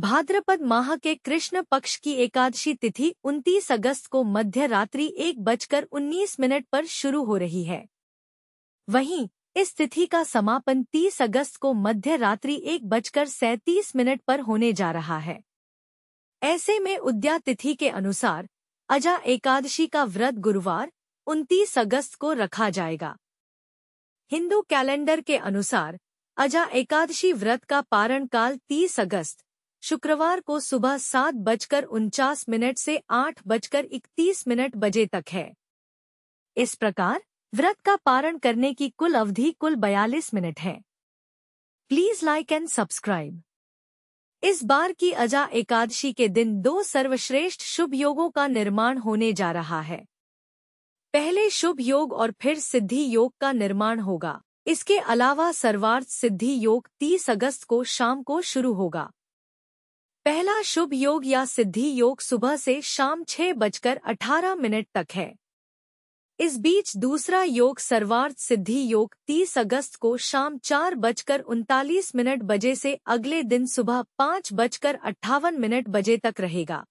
भाद्रपद माह के कृष्ण पक्ष की एकादशी तिथि 29 अगस्त को मध्य रात्रि एक बजकर उन्नीस मिनट पर शुरू हो रही है वहीं इस तिथि का समापन 30 अगस्त को मध्य रात्रि एक बजकर सैतीस मिनट पर होने जा रहा है ऐसे में उद्या तिथि के अनुसार अजा एकादशी का व्रत गुरुवार 29 अगस्त को रखा जाएगा हिंदू कैलेंडर के अनुसार अजा एकादशी व्रत का पारण काल 30 अगस्त शुक्रवार को सुबह सात बजकर उनचास मिनट से आठ बजकर इकतीस मिनट बजे तक है इस प्रकार व्रत का पारण करने की कुल अवधि कुल बयालीस मिनट है प्लीज लाइक एंड सब्सक्राइब इस बार की अजा एकादशी के दिन दो सर्वश्रेष्ठ शुभ योगों का निर्माण होने जा रहा है पहले शुभ योग और फिर सिद्धि योग का निर्माण होगा इसके अलावा सर्वार्थ सिद्धि योग 30 अगस्त को शाम को शुरू होगा पहला शुभ योग या सिद्धि योग सुबह से शाम छह बजकर अठारह मिनट तक है इस बीच दूसरा योग सर्वार्थ सिद्धि योग 30 अगस्त को शाम चार बजकर उनतालीस मिनट बजे से अगले दिन सुबह पाँच बजकर अट्ठावन मिनट बजे तक रहेगा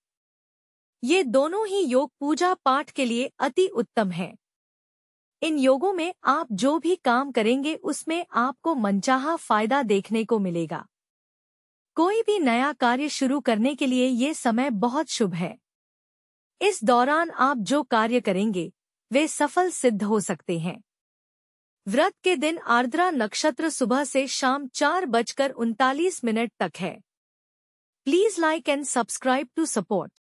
ये दोनों ही योग पूजा पाठ के लिए अति उत्तम हैं। इन योगों में आप जो भी काम करेंगे उसमें आपको मनचाहा फायदा देखने को मिलेगा कोई भी नया कार्य शुरू करने के लिए ये समय बहुत शुभ है इस दौरान आप जो कार्य करेंगे वे सफल सिद्ध हो सकते हैं व्रत के दिन आर्द्रा नक्षत्र सुबह से शाम चार बजकर उनतालीस मिनट तक है please like and subscribe to support